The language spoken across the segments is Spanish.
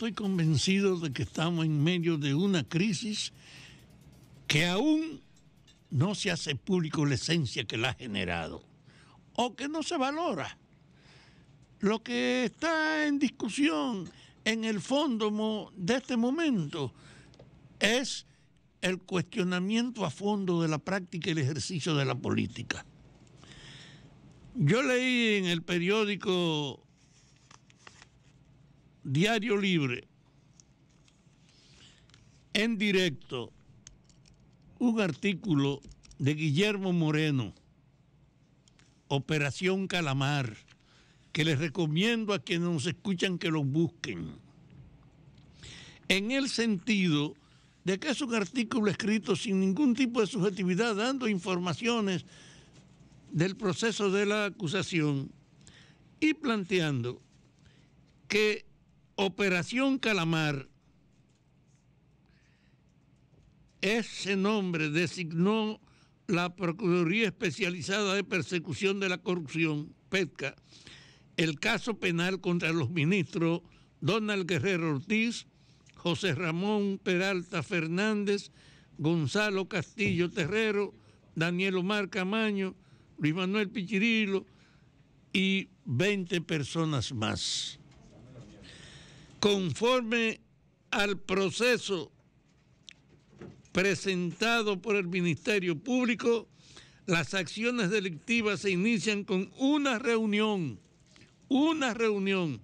estoy convencido de que estamos en medio de una crisis que aún no se hace público la esencia que la ha generado o que no se valora. Lo que está en discusión en el fondo de este momento es el cuestionamiento a fondo de la práctica y el ejercicio de la política. Yo leí en el periódico Diario Libre, en directo, un artículo de Guillermo Moreno, Operación Calamar, que les recomiendo a quienes nos escuchan que lo busquen. En el sentido de que es un artículo escrito sin ningún tipo de subjetividad, dando informaciones del proceso de la acusación y planteando que Operación Calamar. Ese nombre designó la Procuraduría Especializada de Persecución de la Corrupción, PETCA, el caso penal contra los ministros Donald Guerrero Ortiz, José Ramón Peralta Fernández, Gonzalo Castillo Terrero, Daniel Omar Camaño, Luis Manuel Pichirilo y 20 personas más conforme al proceso presentado por el Ministerio Público, las acciones delictivas se inician con una reunión, una reunión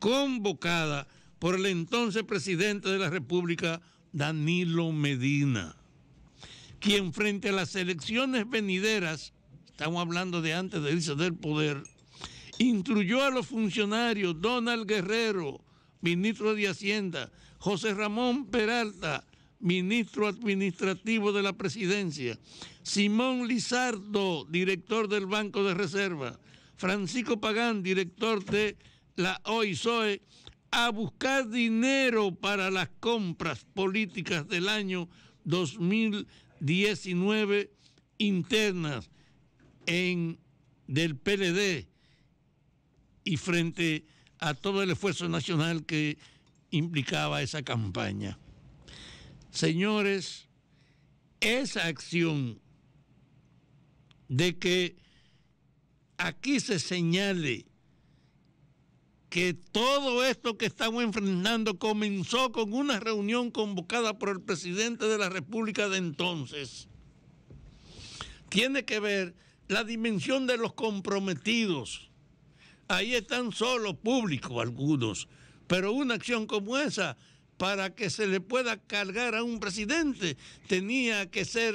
convocada por el entonces presidente de la República, Danilo Medina, quien frente a las elecciones venideras, estamos hablando de antes de irse del poder, instruyó a los funcionarios Donald Guerrero, ministro de Hacienda, José Ramón Peralta, ministro administrativo de la presidencia, Simón Lizardo, director del Banco de Reserva, Francisco Pagán, director de la OISOE, a buscar dinero para las compras políticas del año 2019 internas en, del PLD y frente a a todo el esfuerzo nacional que implicaba esa campaña. Señores, esa acción de que aquí se señale que todo esto que estamos enfrentando comenzó con una reunión convocada por el presidente de la República de entonces. Tiene que ver la dimensión de los comprometidos Ahí están solo públicos algunos, pero una acción como esa, para que se le pueda cargar a un presidente, tenía que ser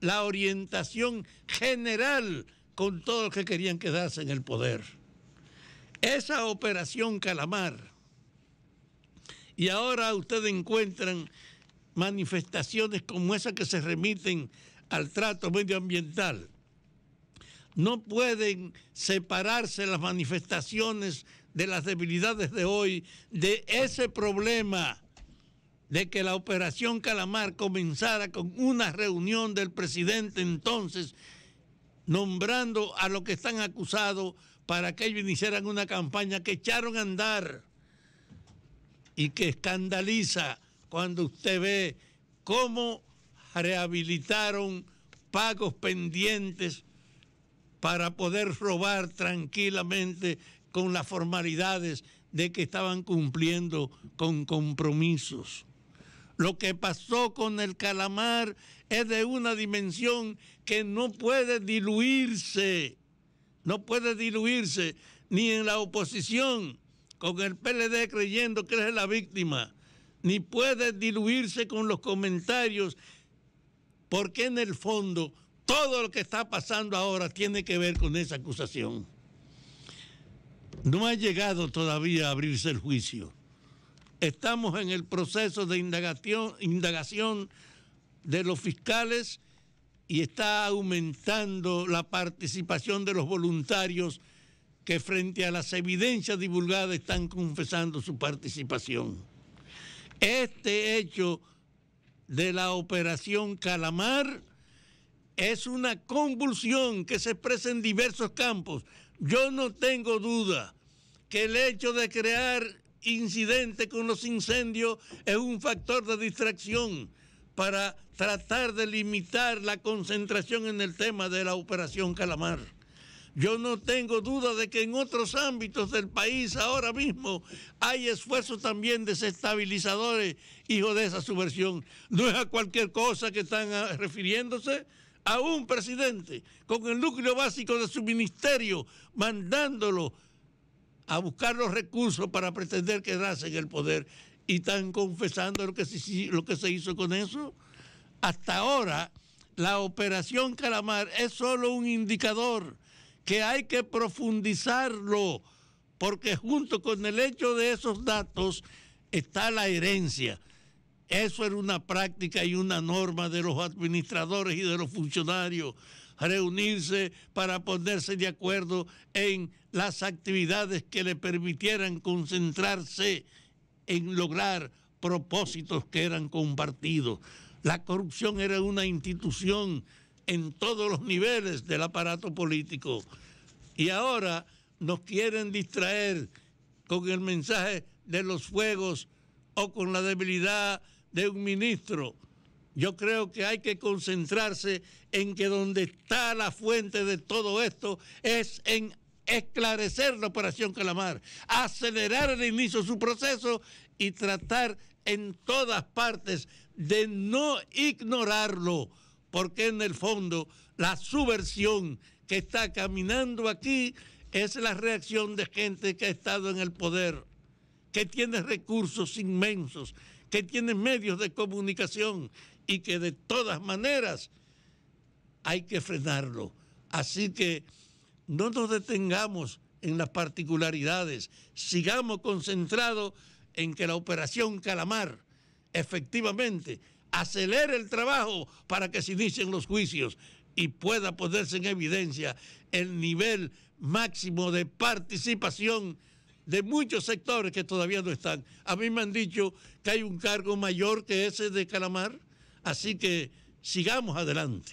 la orientación general con todos los que querían quedarse en el poder. Esa operación calamar. Y ahora ustedes encuentran manifestaciones como esa que se remiten al trato medioambiental no pueden separarse las manifestaciones de las debilidades de hoy de ese problema de que la operación Calamar comenzara con una reunión del presidente entonces nombrando a los que están acusados para que ellos iniciaran una campaña que echaron a andar y que escandaliza cuando usted ve cómo rehabilitaron pagos pendientes para poder robar tranquilamente con las formalidades de que estaban cumpliendo con compromisos. Lo que pasó con el calamar es de una dimensión que no puede diluirse, no puede diluirse ni en la oposición con el PLD creyendo que es la víctima, ni puede diluirse con los comentarios, porque en el fondo todo lo que está pasando ahora tiene que ver con esa acusación. No ha llegado todavía a abrirse el juicio. Estamos en el proceso de indagación, de los fiscales y está aumentando la participación de los voluntarios que frente a las evidencias divulgadas están confesando su participación. Este hecho de la operación Calamar es una convulsión que se expresa en diversos campos. Yo no tengo duda que el hecho de crear incidentes con los incendios es un factor de distracción para tratar de limitar la concentración en el tema de la operación Calamar. Yo no tengo duda de que en otros ámbitos del país ahora mismo hay esfuerzos también desestabilizadores, hijo de esa subversión. No es a cualquier cosa que están ah, refiriéndose, a un presidente con el núcleo básico de su ministerio, mandándolo a buscar los recursos para pretender quedarse en el poder y están confesando lo que se, lo que se hizo con eso. Hasta ahora, la operación Calamar es solo un indicador que hay que profundizarlo, porque junto con el hecho de esos datos está la herencia. Eso era una práctica y una norma de los administradores y de los funcionarios, reunirse para ponerse de acuerdo en las actividades que le permitieran concentrarse en lograr propósitos que eran compartidos. La corrupción era una institución en todos los niveles del aparato político. Y ahora nos quieren distraer con el mensaje de los fuegos o con la debilidad de un ministro. Yo creo que hay que concentrarse en que donde está la fuente de todo esto es en esclarecer la operación Calamar, acelerar el inicio de su proceso y tratar en todas partes de no ignorarlo, porque en el fondo la subversión que está caminando aquí es la reacción de gente que ha estado en el poder que tiene recursos inmensos, que tiene medios de comunicación y que de todas maneras hay que frenarlo. Así que no nos detengamos en las particularidades, sigamos concentrados en que la operación Calamar efectivamente acelere el trabajo para que se inicien los juicios y pueda ponerse en evidencia el nivel máximo de participación de muchos sectores que todavía no están. A mí me han dicho que hay un cargo mayor que ese de Calamar, así que sigamos adelante.